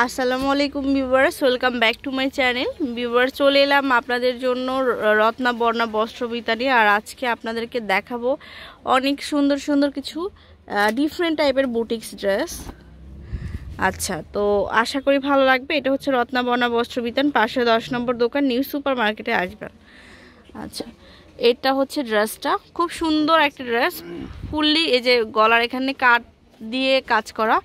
আসসালামু আলাইকুম viewers welcome back to my channel viewers চলে এলাম আপনাদের জন্য রত্না বর্ণা বস্ত্র বিতানি আর আজকে আপনাদেরকে দেখাবো অনেক সুন্দর সুন্দর কিছু ডিফারেন্ট টাইপের বুটিক্স ড্রেস আচ্ছা তো আশা করি ভালো লাগবে এটা হচ্ছে রত্না বর্ণা বস্ত্র বিতান পাশে দশ নম্বর দোকান নিউ সুপার মার্কেটে আসবেন আচ্ছা এটা হচ্ছে ড্রেসটা খুব সুন্দর একটা ড্রেস ফুললি এই যে গলার এখানে কাট দিয়ে কাজ করা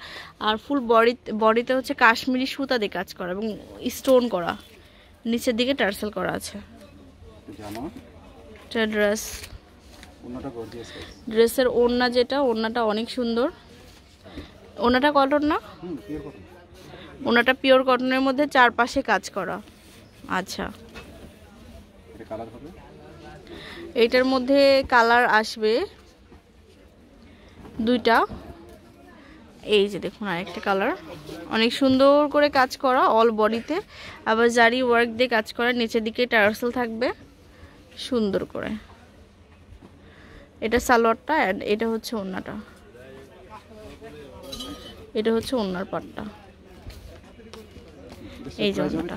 আর ফুল বডি বডিতে হচ্ছে কাশ্মীরি সুতা দিয়ে কাজ করা এবং স্টোন করা নিচের দিকে টার্সেল করা আছে ড্রেস ড্রেসের ওড়না যেটা ওড়নাটা অনেক সুন্দর ওনাটা কটন না ওনাটা পিওর কটনের মধ্যে চারপাশে কাজ করা আচ্ছা এইটার মধ্যে কালার আসবে দুইটা এই যে দেখুন আরেকটা কালার অনেক সুন্দর করে কাজ করা অল বডিতে আবার জারি ওয়ার্ক দিয়ে কাজ করা নিচের দিকে টার্সেল থাকবে সুন্দর করে এটা সালোয়ারটা অ্যান্ড এটা হচ্ছে ওনাটা এটা হচ্ছে ওনার পাটটা এই জন্যটা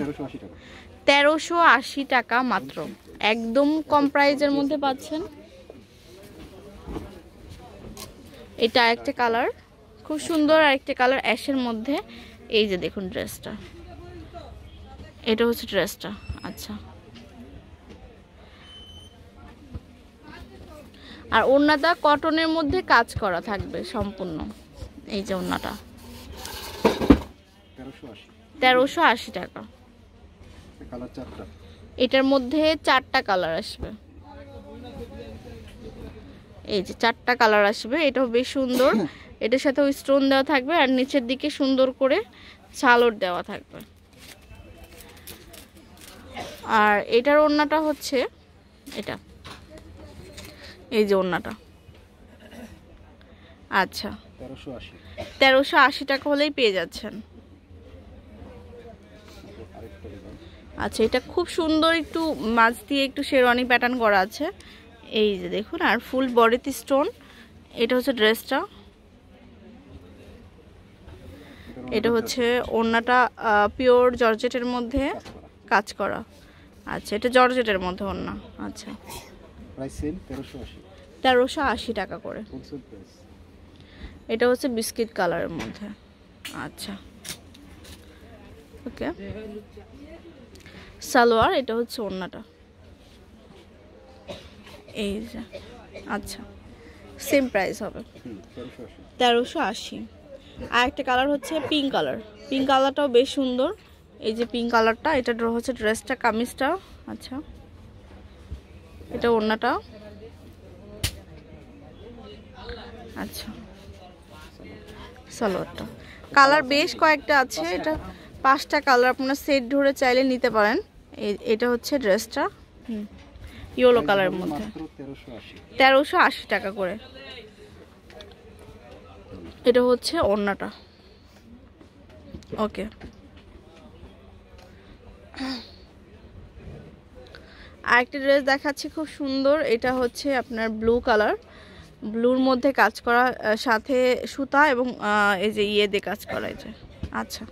তেরোশো আশি টাকা মাত্র একদম কম প্রাইজের মধ্যে পাচ্ছেন এটা একটা কালার খুব সুন্দর আরেকটা কালার অ্যাশের মধ্যে এই যে দেখুন ড্রেসটা এটা হচ্ছে ড্রেসটা আচ্ছা আর ওড়নাটা কটনের মধ্যে কাজ করা থাকবে সম্পূর্ণ এই যে ওড়নাটা তেরোশো আশি টাকা এটার মধ্যে চারটা কালার আসবে এই যে চারটা কালার আসবে এটাও বেশ সুন্দর এটার সাথে ওই স্টোন দেওয়া থাকবে আর নিচের দিকে সুন্দর করে সালোর দেওয়া থাকবে আর এটার ওড়নাটা হচ্ছে এটা এই যে ওড়নাটা আচ্ছা তেরোশো আশি টাকা হলেই পেয়ে যাচ্ছেন আচ্ছা এটা খুব সুন্দর একটু মাছ দিয়ে একটু শেরওয়ানি প্যাটার্ন করা আছে এই যে দেখুন আর ফুল বডিতে স্টোন এটা হচ্ছে ড্রেসটা এটা হচ্ছে ওড়নাটা পিওর জর্জেটের মধ্যে কাজ করা আচ্ছা এটা জর্জেটের মধ্যে ওড়না আচ্ছা তেরোশো আশি টাকা করে এটা হচ্ছে বিস্কিট কালারের মধ্যে আচ্ছা ওকে সালোয়ার এটা হচ্ছে ওড়নাটা এই যে আচ্ছা সেম প্রাইস হবে তেরোশো আশি আর একটা কালার হচ্ছে পিঙ্ক কালার পিঙ্ক কালারটাও বেশ সুন্দর এই যে পিঙ্ক কালারটা এটা হচ্ছে ড্রেসটা কামিজটা আচ্ছা এটা ওড়নাটা আচ্ছা সালোয়ারটা কালার বেশ কয়েকটা আছে এটা পাঁচটা কালার আপনার সেট ধরে চাইলে নিতে পারেন এটা হচ্ছে ড্রেসটা হুম ইয়েলো কালারের মধ্যে তেরোশো আশি টাকা করে এটা হচ্ছে অন্যটা ওকে আরেকটি ড্রেস দেখাচ্ছি খুব সুন্দর এটা হচ্ছে আপনার ব্লু কালার ব্লুর মধ্যে কাজ করা সাথে সুতা এবং এই যে ইয়ে দিয়ে কাজ করা যে আচ্ছা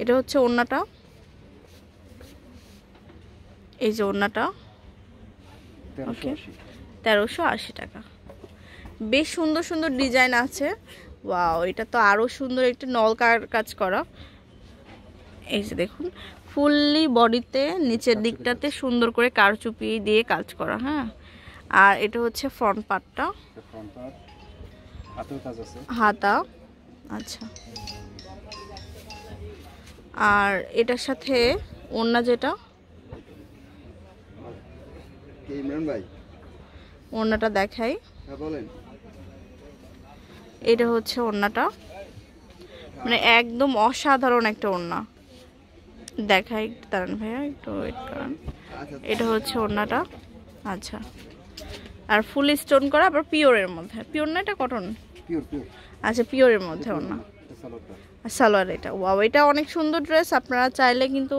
এটা হচ্ছে ওড়নাটা এই যে ওড়নাটা ওকে তেরোশো আশি টাকা বেশ সুন্দর সুন্দর ডিজাইন আছে ওয়াও এটা তো আরও সুন্দর একটি নলকার কাজ করা এই যে দেখুন ফুললি বডিতে নিচের দিকটাতে সুন্দর করে কার চুপিয়ে দিয়ে কাজ করা হ্যাঁ আর এটা হচ্ছে ফ্রন্ট পার্টটা হাতা আচ্ছা আর এটার সাথে অন্য যেটা ওন্নাটা দেখাই হ্যাঁ, বলেন এটা হচ্ছে ওড়নাটা মানে একদম অসাধারণ একটা ওড়না দেখাই একটু দাঁড়ান ভাইয়া একটু ওয়েট করান আচ্ছা, আচ্ছা। এটা হচ্ছে ওড়নাটা আচ্ছা আর ফুল স্টোন করা আবার পিওরের মধ্যে পিওর না এটা কটন আচ্ছা পিওরের মধ্যে ওড়না সালোয়ার এটা ওয়াও এটা অনেক সুন্দর ড্রেস আপনারা চাইলে কিন্তু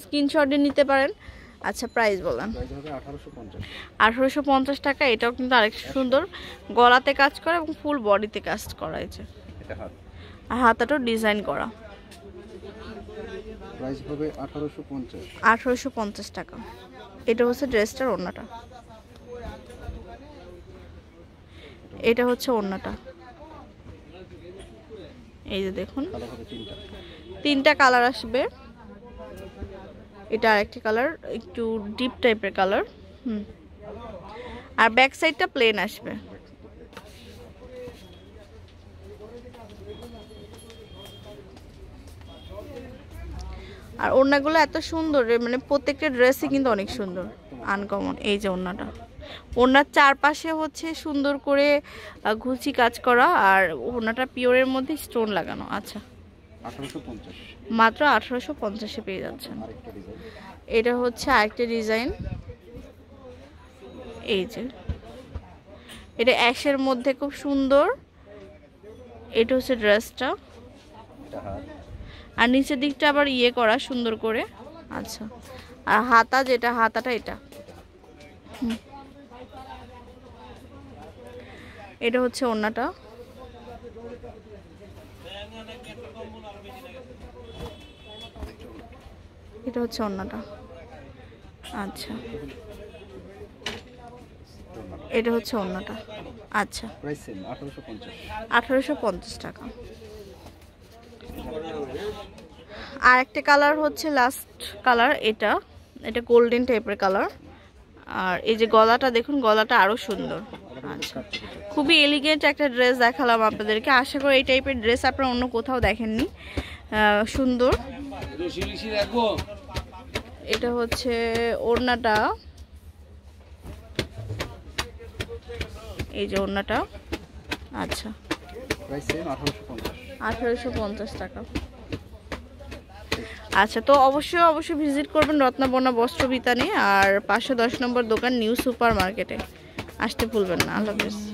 স্ক্রিনশটে নিতে পারেন আচ্ছা প্রাইস বলেন আঠারোশো পঞ্চাশ টাকা এটাও কিন্তু আরেক সুন্দর গলাতে কাজ করা এবং ফুল বডিতে কাজ করা হয়েছে আর হাতাটাও ডিজাইন করা টাকা এটা হচ্ছে ড্রেসটার এটা হচ্ছে এই যে দেখুন তিনটা কালার আসবে এটা আরেকটি কালার একটু ডিপ টাইপের কালার হুম আর ব্যাক সাইডটা প্লেন আসবে আর ওড়নাগুলো এত সুন্দর মানে প্রত্যেকটা ড্রেসই কিন্তু অনেক সুন্দর আনকমন এই যে ওড়নাটা ওড়নার চারপাশে হচ্ছে সুন্দর করে ঘুচি কাজ করা আর ওড়নাটা পিওরের মধ্যে স্টোন লাগানো আচ্ছা আঠারোশো পঞ্চাশ মাত্র আঠারোশো পঞ্চাশে পেয়ে যাচ্ছেন এটা হচ্ছে আরেকটা ডিজাইন এই যে এটা অ্যাশের মধ্যে খুব সুন্দর এটা হচ্ছে ড্রেসটা আর নিচের দিকটা আবার ইয়ে করা সুন্দর করে আচ্ছা আর হাতা যেটা হাতাটা এটা এটা হচ্ছে অন্যটা এটা হচ্ছে অন্যটা আচ্ছা এটা হচ্ছে অন্যটা আচ্ছা আঠারোশো পঞ্চাশ টাকা আর একটা কালার হচ্ছে লাস্ট কালার এটা এটা গোল্ডেন টাইপের কালার আর এই যে গলাটা দেখুন গলাটা আরও সুন্দর আচ্ছা খুবই এলিগেন্ট একটা ড্রেস দেখালাম আপনাদেরকে আশা করি এই টাইপের ড্রেস আপনারা অন্য কোথাও দেখেননি সুন্দর এটা হচ্ছে ওড়নাটা এই যে ওড়নাটা আচ্ছা আঠারোশো পঞ্চাশ টাকা আচ্ছা তো অবশ্যই অবশ্যই ভিজিট করবেন রত্নাবনা বস্ত্র বিতানে আর পাঁচশো দশ নম্বর দোকান নিউ সুপার মার্কেটে আসতে ভুলবেন না আল্লাহ হাফেজ